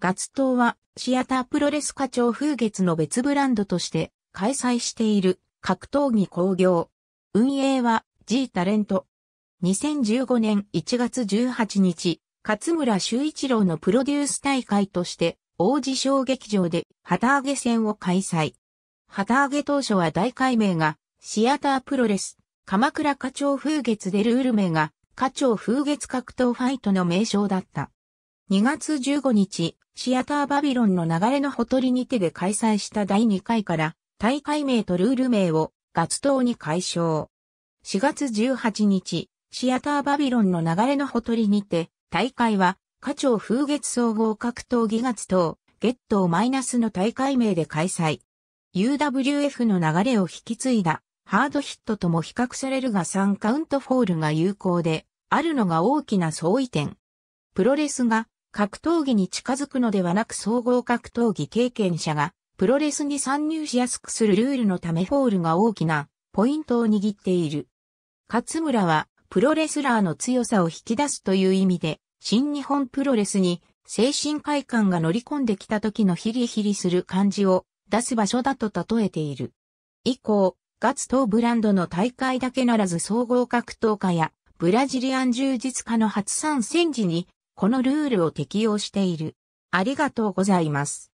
ガツ島はシアタープロレス課長風月の別ブランドとして開催している格闘技工業。運営は G タレント。2015年1月18日、勝村修一郎のプロデュース大会として王子小劇場で旗揚げ戦を開催。旗揚げ当初は大改名がシアタープロレス、鎌倉課長風月でルール名が課長風月格闘ファイトの名称だった。2月15日、シアターバビロンの流れのほとりにてで開催した第2回から大会名とルール名をガツ島に解消。4月18日、シアターバビロンの流れのほとりにて大会は課長風月総合格闘技月ット頭マイナスの大会名で開催。UWF の流れを引き継いだハードヒットとも比較されるが3カウントフォールが有効で、あるのが大きな相違点。プロレスが格闘技に近づくのではなく総合格闘技経験者がプロレスに参入しやすくするルールのためフォールが大きなポイントを握っている。勝村はプロレスラーの強さを引き出すという意味で新日本プロレスに精神快感が乗り込んできた時のヒリヒリする感じを出す場所だと例えている。以降、ガツとブランドの大会だけならず総合格闘家やブラジリアン充実家の初参戦時にこのルールを適用している。ありがとうございます。